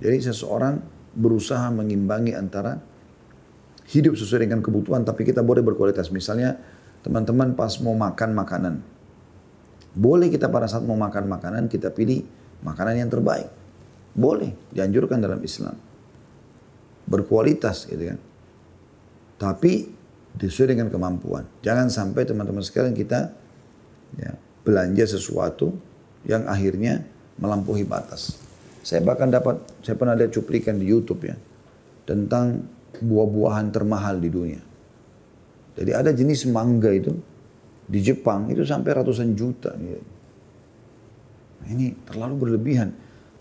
Jadi seseorang berusaha mengimbangi antara hidup sesuai dengan kebutuhan tapi kita boleh berkualitas. Misalnya teman-teman pas mau makan makanan. Boleh kita pada saat mau makan makanan kita pilih makanan yang terbaik. Boleh, dianjurkan dalam Islam. Berkualitas gitu kan. Tapi sesuai dengan kemampuan. Jangan sampai teman-teman sekalian kita ya, belanja sesuatu yang akhirnya melampaui batas. Saya bahkan dapat, saya pernah lihat cuplikan di Youtube ya. Tentang buah-buahan termahal di dunia. Jadi ada jenis mangga itu di Jepang itu sampai ratusan juta. Iya. ini terlalu berlebihan.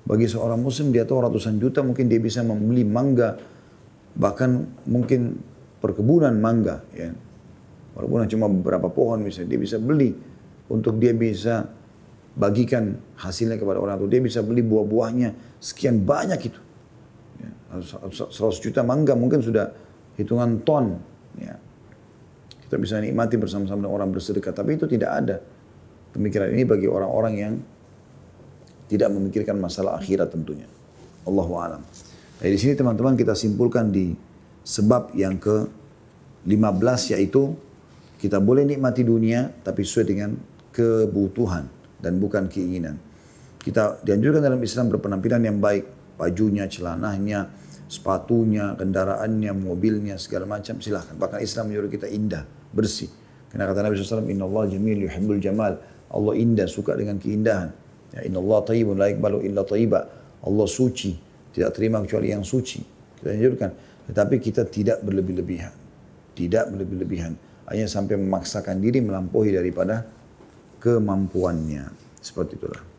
Bagi seorang muslim dia tahu ratusan juta mungkin dia bisa membeli mangga bahkan mungkin perkebunan mangga ya. Walaupun cuma beberapa pohon misalnya dia bisa beli untuk dia bisa bagikan hasilnya kepada orang itu. dia bisa beli buah-buahnya sekian banyak itu. Ya, juta mangga mungkin sudah hitungan ton. Ya. Kita bisa nikmati bersama-sama dengan orang bersedekah, tapi itu tidak ada. Pemikiran ini bagi orang-orang yang tidak memikirkan masalah akhirat tentunya. Allahu alam. Nah, di sini teman-teman kita simpulkan di sebab yang ke 15 yaitu kita boleh nikmati dunia tapi sesuai dengan kebutuhan dan bukan keinginan. Kita dianjurkan dalam Islam berpenampilan yang baik, bajunya, celananya, sepatunya, kendaraannya, mobilnya, segala macam silahkan. Bahkan Islam menyuruh kita indah, bersih. Karena kata Nabi SAW, Inna Allah jamil yuhibbul jamal. Allah indah, suka dengan keindahan. Ya, Inna Allah tayyibun Laik Balu, illa tayyiba. Allah suci, tidak terima kecuali yang suci. Kita anjurkan. Tetapi kita tidak berlebih-lebihan. Tidak berlebih-lebihan. Hanya sampai memaksakan diri melampaui daripada kemampuannya. Seperti itulah.